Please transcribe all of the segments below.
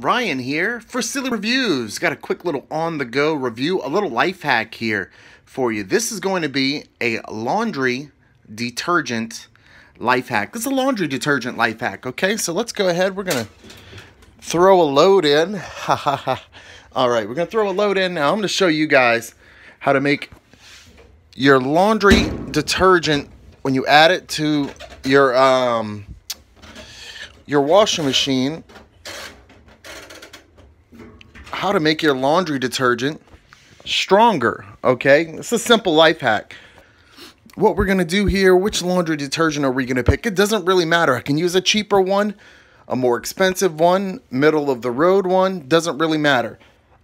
Ryan here for Silly Reviews. Got a quick little on the go review, a little life hack here for you. This is going to be a laundry detergent life hack. This is a laundry detergent life hack, okay? So let's go ahead. We're going to throw a load in. All right, we're going to throw a load in now. I'm going to show you guys how to make your laundry detergent when you add it to your um your washing machine how to make your laundry detergent stronger, okay? It's a simple life hack. What we're gonna do here, which laundry detergent are we gonna pick? It doesn't really matter. I can use a cheaper one, a more expensive one, middle of the road one, doesn't really matter.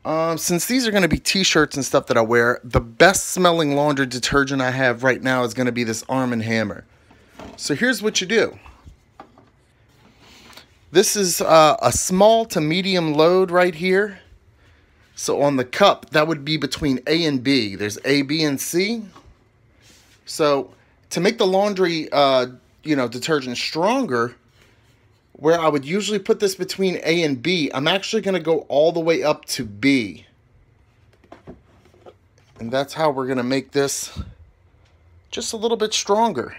Um, since these are going to be t-shirts and stuff that I wear, the best smelling laundry detergent I have right now is going to be this Arm & Hammer. So here's what you do. This is uh, a small to medium load right here. So on the cup, that would be between A and B. There's A, B, and C. So to make the laundry, uh, you know, detergent stronger, where I would usually put this between A and B, I'm actually going to go all the way up to B. And that's how we're going to make this just a little bit stronger.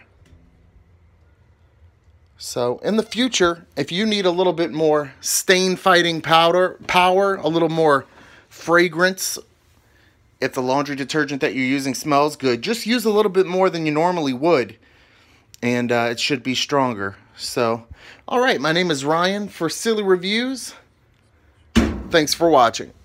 So in the future, if you need a little bit more stain fighting powder, power, a little more fragrance. If the laundry detergent that you're using smells good, just use a little bit more than you normally would, and uh, it should be stronger. So, all right, my name is Ryan for Silly Reviews. Thanks for watching.